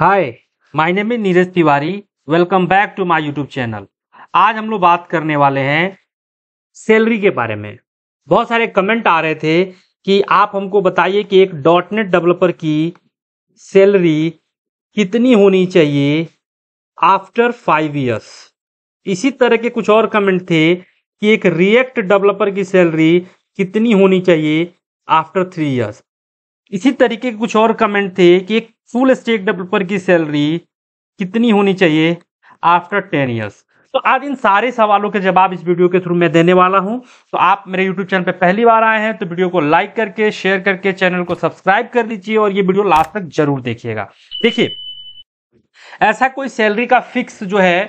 hi my name is Neeraj Tiwari welcome back to my YouTube channel आज हम लोग बात करने वाले हैं सैलरी के बारे में बहुत सारे कमेंट आ रहे थे कि आप हमको बताइए कि एक डॉट नेट डेवलपर की सैलरी कितनी होनी चाहिए आफ्टर फाइव इयर्स इसी तरह के कुछ और कमेंट थे कि एक रिएक्ट डेवलपर की सैलरी कितनी होनी चाहिए आफ्टर थ्री ईयर्स इसी तरीके के कुछ और कमेंट थे कि एक फुल स्टेक डेवलपर की सैलरी कितनी होनी चाहिए आफ्टर टेन ईयर्स तो आज इन सारे सवालों के जवाब इस वीडियो के थ्रू मैं देने वाला हूं तो आप मेरे यूट्यूब चैनल पर पहली बार आए हैं तो वीडियो को लाइक करके शेयर करके चैनल को सब्सक्राइब कर दीजिए और ये वीडियो लास्ट तक जरूर देखिएगा देखिए ऐसा कोई सैलरी का फिक्स जो है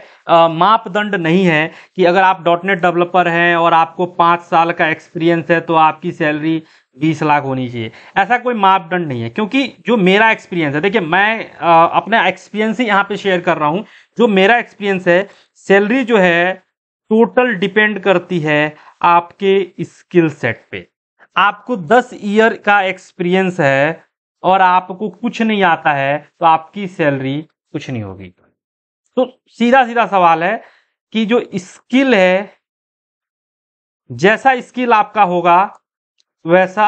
मापदंड नहीं है कि अगर आप डॉटनेट डेवलपर हैं और आपको पाँच साल का एक्सपीरियंस है तो आपकी सैलरी बीस लाख होनी चाहिए ऐसा कोई मापदंड नहीं है क्योंकि जो मेरा एक्सपीरियंस है देखिए मैं आ, अपना एक्सपीरियंस ही यहाँ पे शेयर कर रहा हूँ जो मेरा एक्सपीरियंस है सैलरी जो है टोटल डिपेंड करती है आपके स्किल सेट पे आपको दस ईयर का एक्सपीरियंस है और आपको कुछ नहीं आता है तो आपकी सैलरी कुछ नहीं होगी तो सीधा सीधा सवाल है कि जो स्किल है जैसा स्किल आपका होगा वैसा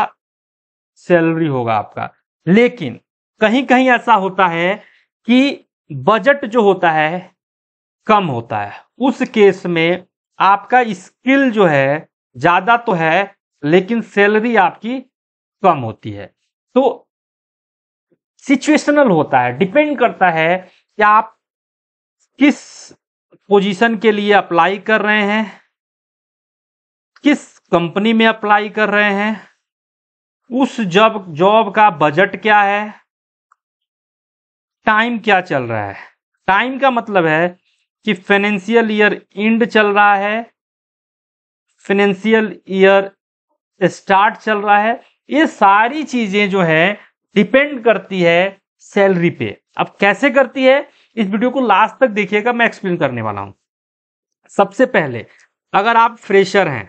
सैलरी होगा आपका लेकिन कहीं कहीं ऐसा होता है कि बजट जो होता है कम होता है उस केस में आपका स्किल जो है ज्यादा तो है लेकिन सैलरी आपकी कम होती है तो सिचुएशनल होता है डिपेंड करता है या आप किस पोजीशन के लिए अप्लाई कर रहे हैं किस कंपनी में अप्लाई कर रहे हैं उस जॉब जॉब का बजट क्या है टाइम क्या चल रहा है टाइम का मतलब है कि फाइनेंशियल ईयर एंड चल रहा है फाइनेंशियल ईयर स्टार्ट चल रहा है ये सारी चीजें जो है डिपेंड करती है सैलरी पे अब कैसे करती है इस वीडियो को लास्ट तक देखिएगा मैं एक्सप्लेन करने वाला हूं सबसे पहले अगर आप फ्रेशर हैं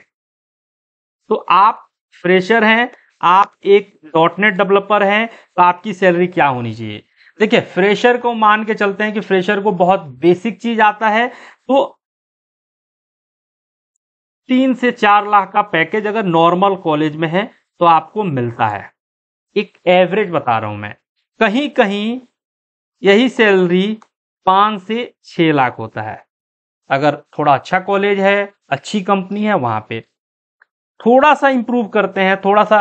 तो आप फ्रेशर हैं आप एक डॉटनेट डेवलपर हैं तो आपकी सैलरी क्या होनी चाहिए देखिए फ्रेशर को मान के चलते हैं कि फ्रेशर को बहुत बेसिक चीज आता है तो तीन से चार लाख का पैकेज अगर नॉर्मल कॉलेज में है तो आपको मिलता है एक एवरेज बता रहा हूं मैं कहीं कहीं यही सैलरी पाँच से छः लाख होता है अगर थोड़ा अच्छा कॉलेज है अच्छी कंपनी है वहाँ पे थोड़ा सा इम्प्रूव करते हैं थोड़ा सा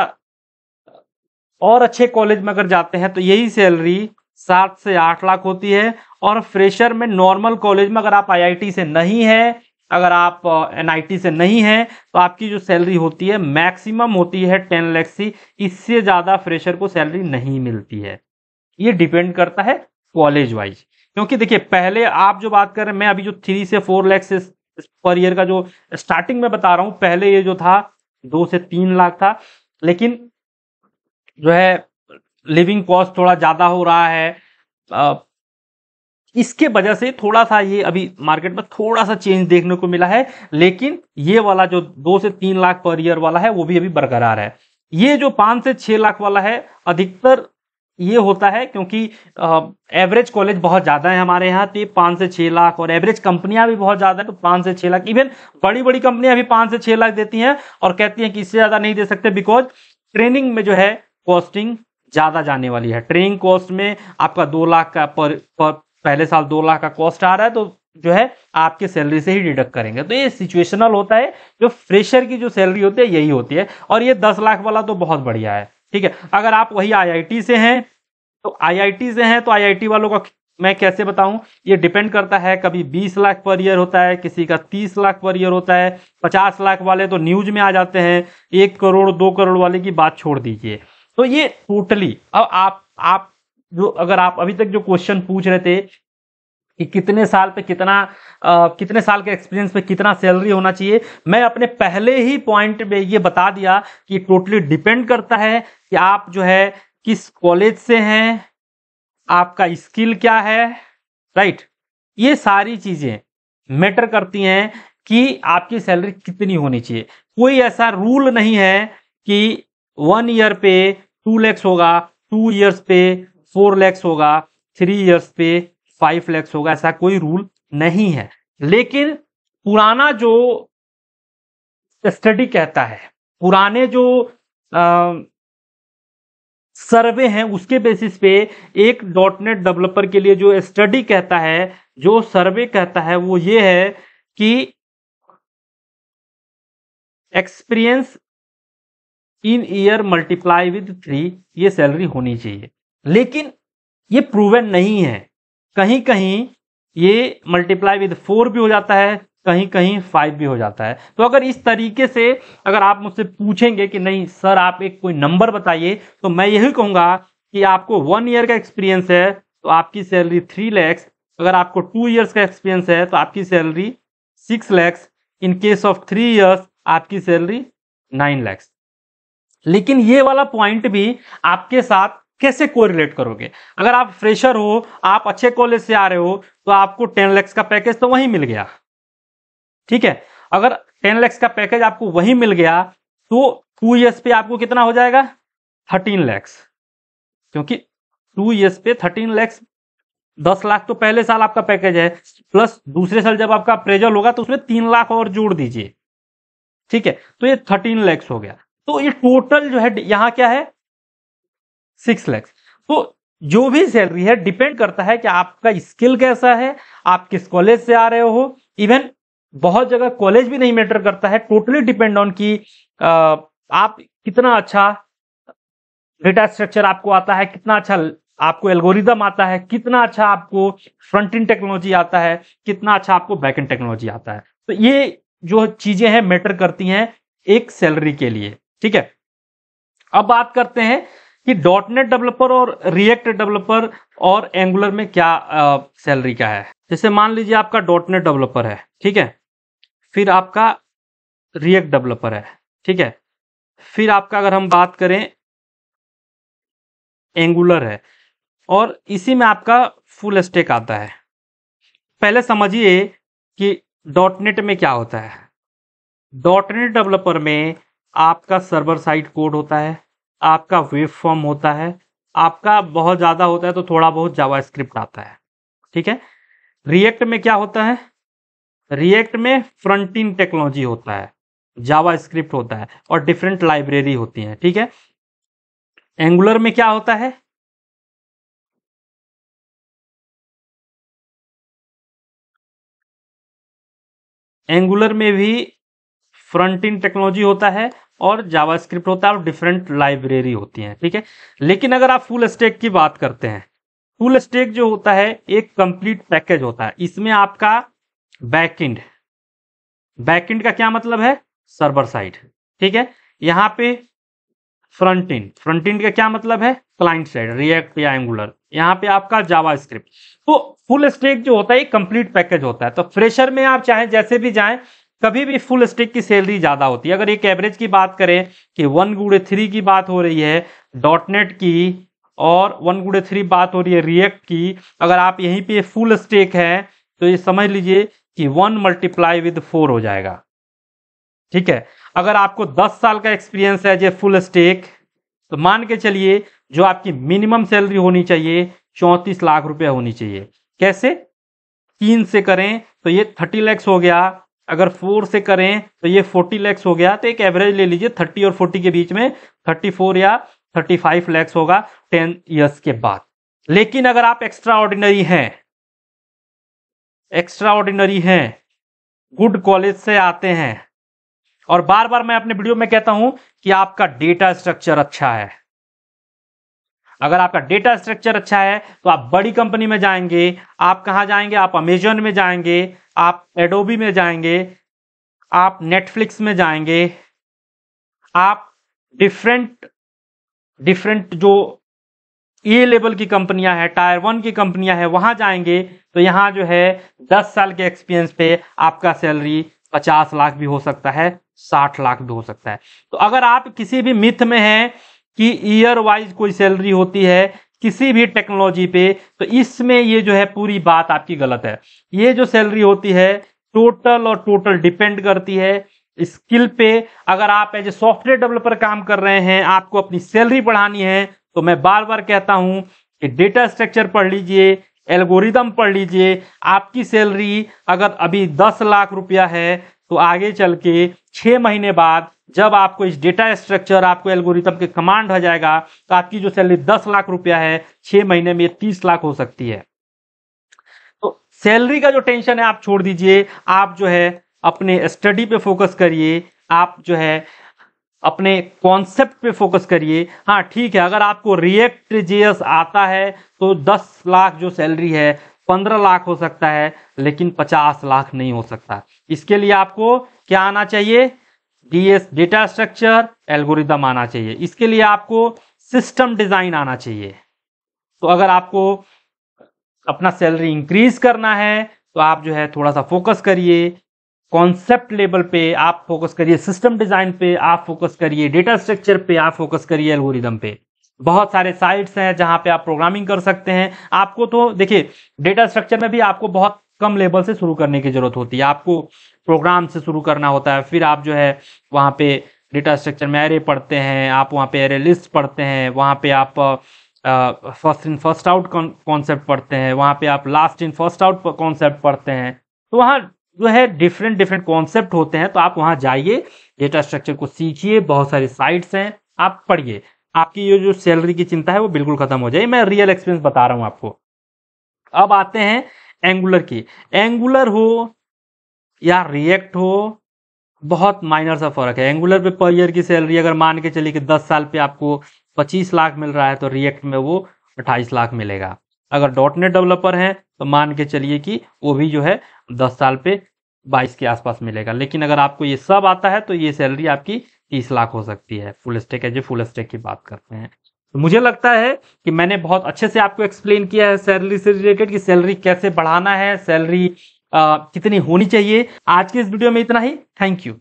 और अच्छे कॉलेज में अगर जाते हैं तो यही सैलरी सात से आठ लाख होती है और फ्रेशर में नॉर्मल कॉलेज में अगर आप आईआईटी से नहीं है अगर आप एनआईटी से नहीं है तो आपकी जो सैलरी होती है मैक्सिमम होती है टेन लैक्स इससे ज़्यादा फ्रेशर को सैलरी नहीं मिलती है ये डिपेंड करता है कॉलेज वाइज क्योंकि देखिए पहले आप जो बात कर रहे हैं मैं अभी जो थ्री से फोर लैख पर ईयर का जो स्टार्टिंग में बता रहा हूं पहले ये जो था दो से तीन लाख था लेकिन जो है लिविंग कॉस्ट थोड़ा ज्यादा हो रहा है इसके वजह से थोड़ा सा ये अभी मार्केट में थोड़ा सा चेंज देखने को मिला है लेकिन ये वाला जो दो से तीन लाख पर ईयर वाला है वो भी अभी बरकरार है ये जो पांच से छह लाख वाला है अधिकतर ये होता है क्योंकि एवरेज कॉलेज बहुत ज़्यादा है हमारे यहाँ तो पांच से छह लाख और एवरेज कंपनियां भी बहुत ज़्यादा है तो पांच से छह लाख इवन बड़ी बड़ी कंपनियां भी पांच से छह लाख देती हैं और कहती हैं कि इससे ज़्यादा नहीं दे सकते बिकॉज ट्रेनिंग में जो है कॉस्टिंग ज़्यादा जाने वाली है ट्रेनिंग कॉस्ट में आपका दो लाख का पर, पर पहले साल दो लाख का कॉस्ट आ रहा है तो जो है आपके सैलरी से ही डिडक्ट करेंगे तो ये सिचुएशनल होता है जो फ्रेशर की जो सैलरी होती है यही होती है और ये दस लाख वाला तो बहुत बढ़िया है ठीक है अगर आप वही आईआईटी से हैं तो आईआईटी से हैं तो आईआईटी वालों का मैं कैसे बताऊं ये डिपेंड करता है कभी 20 लाख पर ईयर होता है किसी का 30 लाख पर ईयर होता है 50 लाख वाले तो न्यूज में आ जाते हैं एक करोड़ दो करोड़ वाले की बात छोड़ दीजिए तो ये टोटली अब आप आप जो अगर आप अभी तक जो क्वेश्चन पूछ रहे थे कि कितने साल पे कितना आ, कितने साल के एक्सपीरियंस पे कितना सैलरी होना चाहिए मैं अपने पहले ही पॉइंट में ये बता दिया कि टोटली डिपेंड करता है कि आप जो है किस कॉलेज से हैं आपका स्किल क्या है राइट ये सारी चीजें मैटर करती हैं कि आपकी सैलरी कितनी होनी चाहिए कोई ऐसा रूल नहीं है कि वन ईयर पे टू लैक्स होगा टू ईयर्स पे फोर लैक्स होगा थ्री ईयर्स पे फाइव लैक्स होगा ऐसा कोई रूल नहीं है लेकिन पुराना जो स्टडी कहता है पुराने जो आ, सर्वे हैं उसके बेसिस पे एक डॉट नेट डेवलपर के लिए जो स्टडी कहता है जो सर्वे कहता है वो ये है कि experience in year multiply with three ये सैलरी होनी चाहिए लेकिन ये प्रूवन नहीं है कहीं कहीं ये मल्टीप्लाई विद फोर भी हो जाता है कहीं कहीं फाइव भी हो जाता है तो अगर इस तरीके से अगर आप मुझसे पूछेंगे कि नहीं सर आप एक कोई नंबर बताइए तो मैं यही कहूंगा कि आपको वन ईयर का एक्सपीरियंस है तो आपकी सैलरी थ्री लैक्स अगर आपको टू ईयर्स का एक्सपीरियंस है तो आपकी salary six lakhs in case of three years आपकी सैलरी नाइन लैक्स लेकिन ये वाला पॉइंट भी आपके साथ कैसे कोरिलेट करोगे अगर आप फ्रेशर हो आप अच्छे कॉलेज से आ रहे हो तो आपको टेन लैक्स का पैकेज तो वहीं मिल गया ठीक है अगर टेन लैक्स का पैकेज आपको वहीं मिल गया तो टू ईयर्स पे आपको कितना हो जाएगा थर्टीन लैक्स क्योंकि टू ईयर्स पे थर्टीन लैक्स दस लाख तो पहले साल आपका पैकेज है प्लस दूसरे साल जब आपका प्रेजल होगा तो उसमें तीन लाख और जोड़ दीजिए ठीक है तो ये थर्टीन लैक्स हो गया तो ये टोटल जो है यहाँ क्या है सिक्स लैक्स तो जो भी सैलरी है डिपेंड करता है कि आपका स्किल कैसा है आप किस कॉलेज से आ रहे हो इवन बहुत जगह कॉलेज भी नहीं मैटर करता है टोटली डिपेंड ऑन कि आप कितना अच्छा डेटा स्ट्रक्चर आपको आता है कितना अच्छा आपको एल्गोरिदम आता है कितना अच्छा आपको फ्रंट इन टेक्नोलॉजी आता है कितना अच्छा आपको बैक इन टेक्नोलॉजी आता है तो ये जो चीजें हैं मैटर करती हैं एक सैलरी के लिए ठीक है अब बात करते हैं कि डॉटनेट डेवलपर और रिएक्ट डेवलपर और एंगुलर में क्या सैलरी क्या है जैसे मान लीजिए आपका डॉटनेट डेवलपर है ठीक है फिर आपका रिएक्ट डेवलपर है ठीक है फिर आपका अगर हम बात करें एंगुलर है और इसी में आपका फुल स्टेक आता है पहले समझिए कि डॉटनेट में क्या होता है डॉटनेट डेवलपर में आपका सर्वर साइड कोड होता है आपका वेब फॉर्म होता है आपका बहुत ज़्यादा होता है तो थोड़ा बहुत स्क्रिप्ट आता है ठीक है रिएक्ट में क्या होता है रिएक्ट में फ्रंटिन टेक्नोलॉजी होता है जावा स्क्रिप्ट होता है और डिफरेंट लाइब्रेरी होती है ठीक है एंगुलर में क्या होता है एंगुलर में भी फ्रंट इन टेक्नोलॉजी होता है और जावास्क्रिप्ट होता है और डिफरेंट लाइब्रेरी होती है ठीक है लेकिन अगर आप फुल स्टेक की बात करते हैं फुल स्टेक जो होता है एक कंप्लीट पैकेज होता है इसमें आपका बैकएंड बैकएंड का क्या मतलब है सर्वर साइड ठीक है यहाँ पे फ्रंट इंड फ्रंट इंड का क्या मतलब है क्लाइंट साइड रिएक्ट या एंगुलर यहाँ पे आपका जावा तो फुल स्टेक जो होता है कंप्लीट पैकेज होता है तो फ्रेशर में आप चाहे जैसे भी जाएं कभी भी फुल स्टेक की सैलरी ज़्यादा होती है अगर एक एवरेज की बात करें कि वन गुड़े थ्री की बात हो रही है डॉटनेट की और वन गुड़े थ्री बात हो रही है रिएक्ट की अगर आप यहीं पे फुल स्टेक है तो ये समझ लीजिए कि वन मल्टीप्लाई विद फोर हो जाएगा ठीक है अगर आपको दस साल का एक्सपीरियंस है जे फुल स्टेक तो मान के चलिए जो आपकी मिनिमम सैलरी होनी चाहिए चौंतीस लाख रुपया होनी चाहिए कैसे तीन से करें तो ये थर्टी लैक्स हो गया अगर फोर से करें तो ये फोर्टी लैक्स हो गया तो एक एवरेज ले लीजिए थर्टी और फोर्टी के बीच में थर्टी फोर या थर्टी फाइव लैक्स होगा टेन ईयर्स के बाद लेकिन अगर आप एक्स्ट्रा ऑर्डिनरी हैं एक्स्ट्रा ऑर्डिनरी हैं गुड कॉलेज से आते हैं और बार बार मैं अपने वीडियो में कहता हूं कि आपका डेटा स्ट्रक्चर अच्छा है अगर आपका डेटा स्ट्रक्चर अच्छा है तो आप बड़ी कंपनी में जाएंगे आप कहा जाएंगे आप अमेजोन में जाएंगे आप एडोबी में जाएंगे आप नेटफ्लिक्स में जाएंगे आप डिफरेंट डिफरेंट जो ए लेवल की कंपनियां हैं टायर वन की कंपनियां हैं वहां जाएंगे तो यहां जो है दस साल के एक्सपीरियंस पे आपका सैलरी पचास लाख भी हो सकता है साठ लाख भी हो सकता है तो अगर आप किसी भी मिथ में हैं कि ईयर वाइज कोई सैलरी होती है किसी भी टेक्नोलॉजी पे तो इसमें ये जो है पूरी बात आपकी गलत है ये जो सैलरी होती है टोटल और टोटल डिपेंड करती है स्किल पे अगर आप एज ए सॉफ्टवेयर डेवलपर काम कर रहे हैं आपको अपनी सैलरी बढ़ानी है तो मैं बार बार कहता हूं कि डेटा स्ट्रक्चर पढ़ लीजिए एल्गोरिदम पढ़ लीजिए आपकी सैलरी अगर अभी दस लाख रुपया है तो आगे चल के छः महीने बाद जब आपको इस डेटा स्ट्रक्चर आपको एल्गोरिथम के कमांड हो जाएगा तो आपकी जो सैलरी दस लाख रुपया है छह महीने में तीस लाख हो सकती है तो सैलरी का जो टेंशन है आप छोड़ दीजिए आप जो है अपने स्टडी पे फोकस करिए आप जो है अपने कॉन्सेप्ट पे फोकस करिए हाँ ठीक है अगर आपको रिएक्ट जेएस आता है तो 10 लाख जो सैलरी है 15 लाख हो सकता है लेकिन 50 लाख नहीं हो सकता इसके लिए आपको क्या आना चाहिए डीएस डेटा स्ट्रक्चर एल्गोरिदम आना चाहिए इसके लिए आपको सिस्टम डिजाइन आना चाहिए तो अगर आपको अपना सैलरी इंक्रीज करना है तो आप जो है थोड़ा सा फोकस करिए कॉन्सेप्ट लेवल पे आप फोकस करिए सिस्टम डिजाइन पे आप फोकस करिए डेटा स्ट्रक्चर पे आप फोकस करिए एल्गोरिदम पे बहुत सारे साइट्स हैं जहां पे आप प्रोग्रामिंग कर सकते हैं आपको तो देखिए डेटा स्ट्रक्चर में भी आपको बहुत कम लेवल से शुरू करने की जरूरत होती है आपको प्रोग्राम से शुरू करना होता है फिर आप जो है वहाँ पे डेटा स्ट्रक्चर में एरे पढ़ते हैं आप वहाँ पे एरे लिस्ट पढ़ते हैं वहाँ पे आप first in first out concept पढ़ते हैं वहाँ पे आप last in first out concept पढ़ते हैं तो वहाँ जो है डिफरेंट डिफरेंट कॉन्सेप्ट होते हैं तो आप वहाँ जाइए डेटा स्ट्रक्चर को सीखिए बहुत सारी साइट्स हैं आप पढ़िए आपकी ये जो सैलरी की चिंता है वो बिल्कुल खत्म हो जाए मैं रियल एक्सपीरियंस बता रहा हूँ आपको अब आते हैं एंगुलर की एंगुलर हो या रिएक्ट हो बहुत माइनर सा फर्क है एंगुलर पे पर ईयर की सैलरी अगर मान के चलिए कि 10 साल पे आपको 25 लाख मिल रहा है तो रिएक्ट में वो 28 लाख मिलेगा अगर डॉट नेट डेवलपर है तो मान के चलिए कि वो भी जो है 10 साल पे 22 के आसपास मिलेगा लेकिन अगर आपको ये सब आता है तो ये सैलरी आपकी 30 लाख हो सकती है फुल स्टेक है जो फुल स्टेक की बात करते हैं तो मुझे लगता है कि मैंने बहुत अच्छे से आपको एक्सप्लेन किया है सैलरी से रिलेटेड कि सैलरी कैसे बढ़ाना है सैलरी कितनी होनी चाहिए आज के इस वीडियो में इतना ही थैंक यू